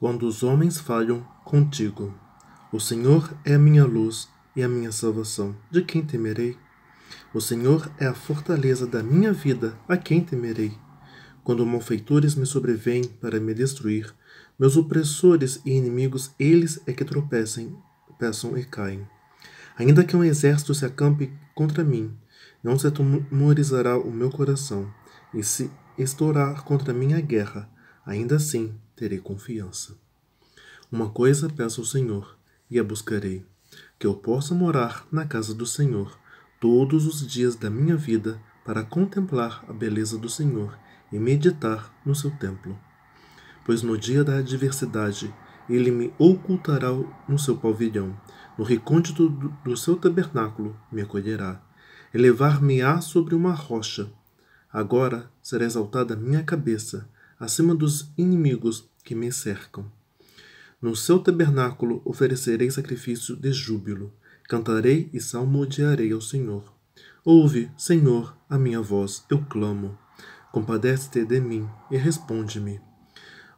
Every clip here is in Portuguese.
quando os homens falham contigo. O Senhor é a minha luz e a minha salvação. De quem temerei? O Senhor é a fortaleza da minha vida. A quem temerei? Quando malfeitores me sobrevêm para me destruir, meus opressores e inimigos, eles é que tropecem, peçam e caem. Ainda que um exército se acampe contra mim, não se atemorizará o meu coração, e se estourar contra mim a guerra, ainda assim terei confiança. Uma coisa peço ao Senhor, e a buscarei: que eu possa morar na casa do Senhor todos os dias da minha vida, para contemplar a beleza do Senhor e meditar no seu templo. Pois no dia da adversidade, ele me ocultará no seu pavilhão, no recôndito do seu tabernáculo me acolherá. Elevar-me-á sobre uma rocha. Agora será exaltada minha cabeça acima dos inimigos que me cercam. No seu tabernáculo oferecerei sacrifício de júbilo, cantarei e salmodiarei ao Senhor. Ouve, Senhor, a minha voz, eu clamo. Compadece-te de mim e responde-me.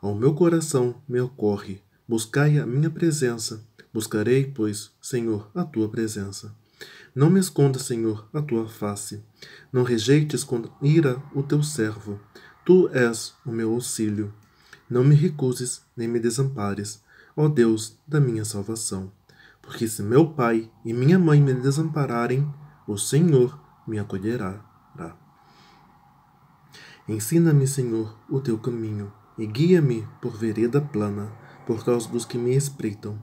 Ao meu coração me ocorre, buscai a minha presença. Buscarei, pois, Senhor, a tua presença. Não me esconda, Senhor, a tua face. Não rejeites com ira o teu servo. Tu és o meu auxílio. Não me recuses nem me desampares, ó Deus da minha salvação. Porque se meu pai e minha mãe me desampararem, o Senhor me acolherá. Ensina-me, Senhor, o teu caminho, e guia-me por vereda plana, por causa dos que me espreitam.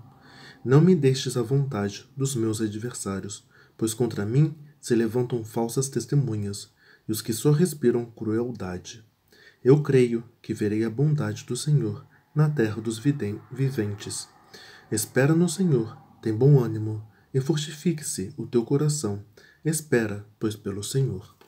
Não me deixes à vontade dos meus adversários, pois contra mim se levantam falsas testemunhas, e os que só respiram crueldade. Eu creio que verei a bondade do Senhor na terra dos viventes. Espera no Senhor, tem bom ânimo, e fortifique-se o teu coração. Espera, pois, pelo Senhor.